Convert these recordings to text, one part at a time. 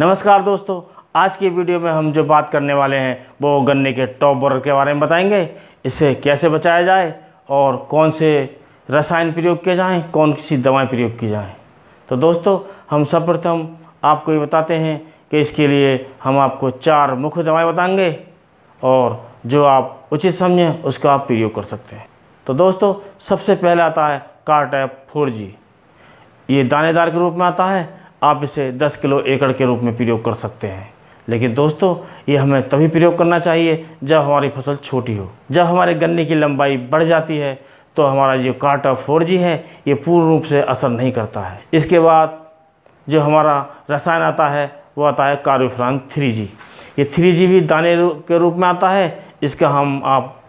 नमस्कार दोस्तों आज की वीडियो में हम जो बात करने वाले हैं वो गन्ने के टॉप बोरर के बारे में बताएंगे इसे कैसे बचाया जाए और कौन से रसायन प्रयोग किए जाएँ कौन सी दवाएं प्रयोग की जाएँ तो दोस्तों हम सर्वप्रथम आपको ये बताते हैं कि इसके लिए हम आपको चार मुख्य दवाएँ बताएंगे और जो आप उचित समझें उसका आप प्रयोग कर सकते हैं तो दोस्तों सबसे पहले आता है कार्टैप फोर जी ये दानेदार के रूप में आता है आप इसे 10 किलो एकड़ के रूप में प्रयोग कर सकते हैं लेकिन दोस्तों ये हमें तभी प्रयोग करना चाहिए जब हमारी फसल छोटी हो जब हमारे गन्ने की लंबाई बढ़ जाती है तो हमारा जो काट ऑफ फोर है ये पूर्ण रूप से असर नहीं करता है इसके बाद जो हमारा रसायन आता है वो आता है कार्बोफ्रान थ्री जी ये थ्री जी भी दाने के रूप में आता है इसका हम आप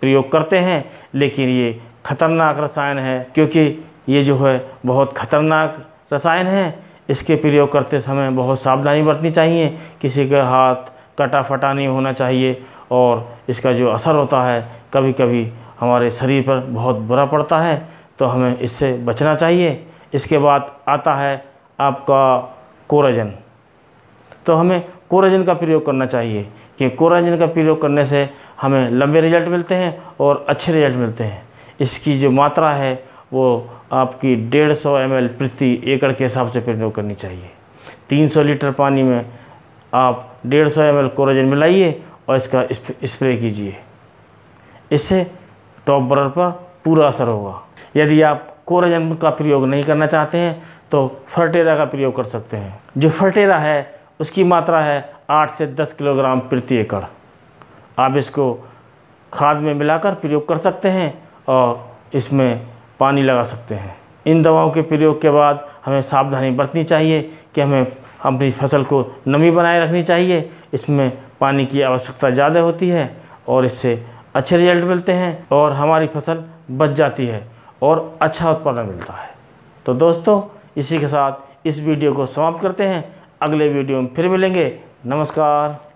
प्रयोग करते हैं लेकिन ये खतरनाक रसायन है क्योंकि ये जो है बहुत खतरनाक रसायन है इसके प्रयोग करते समय बहुत सावधानी बरतनी चाहिए किसी के हाथ कटा फटा नहीं होना चाहिए और इसका जो असर होता है कभी कभी हमारे शरीर पर बहुत बुरा पड़ता है तो हमें इससे बचना चाहिए इसके बाद आता है आपका कोराजन तो हमें कोराजन का प्रयोग करना चाहिए कि कोराजन का प्रयोग करने से हमें लंबे रिजल्ट मिलते हैं और अच्छे रिजल्ट मिलते हैं इसकी जो मात्रा है वो आपकी डेढ़ सौ एम प्रति एकड़ के हिसाब से प्रयोग करनी चाहिए 300 लीटर पानी में आप डेढ़ सौ एम कोरोजन मिलाइए और इसका स्प्रे कीजिए इससे टॉप बर्डर पर पूरा असर होगा यदि आप कोरोजन का प्रयोग नहीं करना चाहते हैं तो फर्टेरा का प्रयोग कर सकते हैं जो फर्टेरा है उसकी मात्रा है आठ से दस किलोग्राम प्रति एकड़ आप इसको खाद में मिलाकर प्रयोग कर सकते हैं और इसमें पानी लगा सकते हैं इन दवाओं के प्रयोग के बाद हमें सावधानी बरतनी चाहिए कि हमें अपनी फसल को नमी बनाए रखनी चाहिए इसमें पानी की आवश्यकता ज़्यादा होती है और इससे अच्छे रिजल्ट मिलते हैं और हमारी फसल बच जाती है और अच्छा उत्पादन मिलता है तो दोस्तों इसी के साथ इस वीडियो को समाप्त करते हैं अगले वीडियो में फिर मिलेंगे नमस्कार